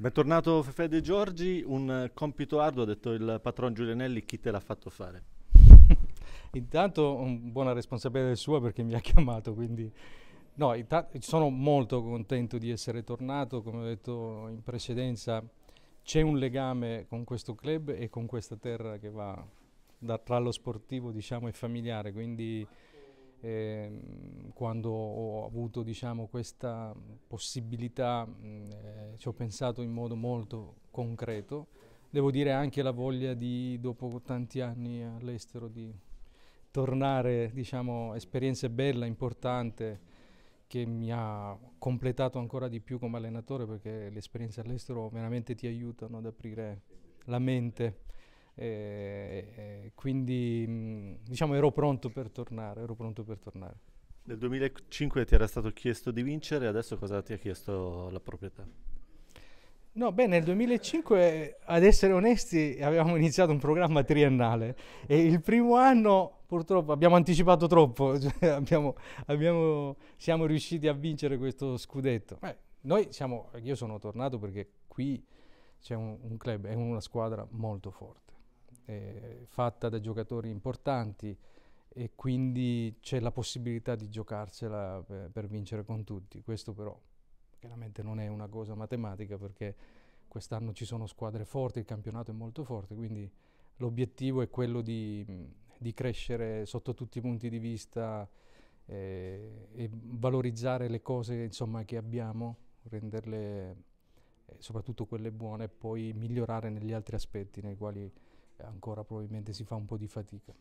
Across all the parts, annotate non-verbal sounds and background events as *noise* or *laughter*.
Bentornato Fefe De Giorgi, un eh, compito arduo, ha detto il patron Giulianelli, chi te l'ha fatto fare? *laughs* intanto buona responsabilità del suo perché mi ha *laughs* chiamato, quindi no, sono molto contento di essere tornato, come ho detto in precedenza c'è un legame con questo club e con questa terra che va da, tra lo sportivo diciamo, e familiare, quindi eh, quando ho avuto diciamo, questa possibilità mh, ci ho pensato in modo molto concreto. Devo dire anche la voglia di, dopo tanti anni all'estero, di tornare, diciamo, esperienza bella, importante, che mi ha completato ancora di più come allenatore perché le esperienze all'estero veramente ti aiutano ad aprire la mente. E, e quindi mm, diciamo ero pronto per tornare, ero pronto per tornare. Nel 2005 ti era stato chiesto di vincere, adesso cosa ti ha chiesto la proprietà? No, beh, nel 2005, ad essere onesti, avevamo iniziato un programma triennale e il primo anno, purtroppo, abbiamo anticipato troppo, *laughs* cioè, abbiamo, abbiamo, siamo riusciti a vincere questo scudetto. Beh, noi siamo, io sono tornato perché qui c'è un, un club, è una squadra molto forte, eh, fatta da giocatori importanti e quindi c'è la possibilità di giocarsela per, eh, per vincere con tutti, questo però Chiaramente non è una cosa matematica perché quest'anno ci sono squadre forti, il campionato è molto forte, quindi l'obiettivo è quello di, di, crescere sotto tutti i punti di vista eh, e valorizzare le cose insomma, che abbiamo, renderle eh, soprattutto quelle buone e poi migliorare negli altri aspetti nei quali ancora probabilmente si fa un po' di fatica.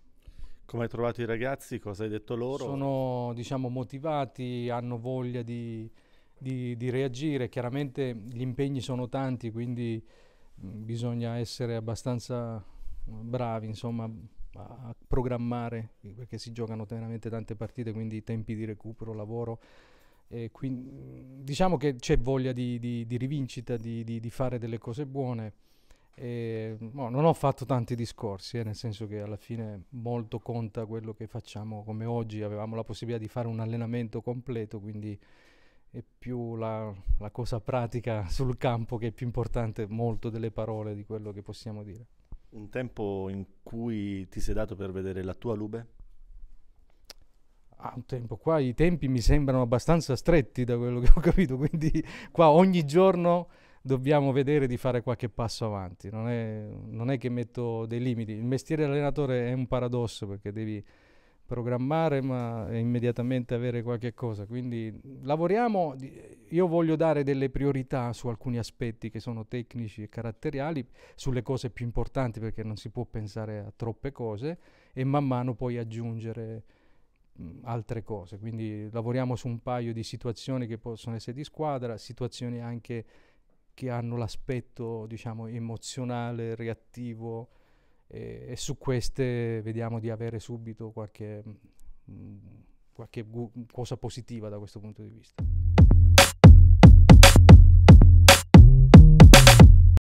Come hai trovato i ragazzi? Cosa hai detto loro? Sono diciamo, motivati, hanno voglia di, di, di reagire. Chiaramente gli impegni sono tanti, quindi mm, bisogna essere abbastanza mm, bravi insomma, a programmare, eh, perché si giocano veramente tante partite, quindi tempi di recupero, lavoro. E Quindi, mm, diciamo che c'è voglia di, di, di rivincita, di, di, fare delle cose buone. E, no, oh, non ho fatto tanti discorsi, eh, nel senso che alla fine molto conta quello che facciamo come oggi. Avevamo la possibilità di fare un allenamento completo, quindi è più la, la cosa pratica *laughs* sul campo che è più importante molto delle parole di quello che possiamo dire. Un tempo in cui ti sei dato per vedere la tua Lube? Ah, un tempo qua i tempi mi sembrano abbastanza stretti da quello *laughs* che ho capito, quindi qua ogni giorno dobbiamo vedere di fare qualche passo avanti, non è, non è che metto dei limiti. Il mestiere dell'allenatore è un paradosso perché devi programmare ma immediatamente avere qualche cosa. Quindi lavoriamo, io voglio dare delle priorità su alcuni aspetti che sono tecnici e caratteriali, sulle cose più importanti perché non si può pensare a troppe cose e man mano poi aggiungere altre cose. Quindi lavoriamo su un paio di situazioni che possono essere di squadra, situazioni anche che hanno l'aspetto diciamo emozionale, reattivo e, e su queste vediamo di avere subito qualche, mh, mm, qualche gu- cosa positiva da questo punto di vista.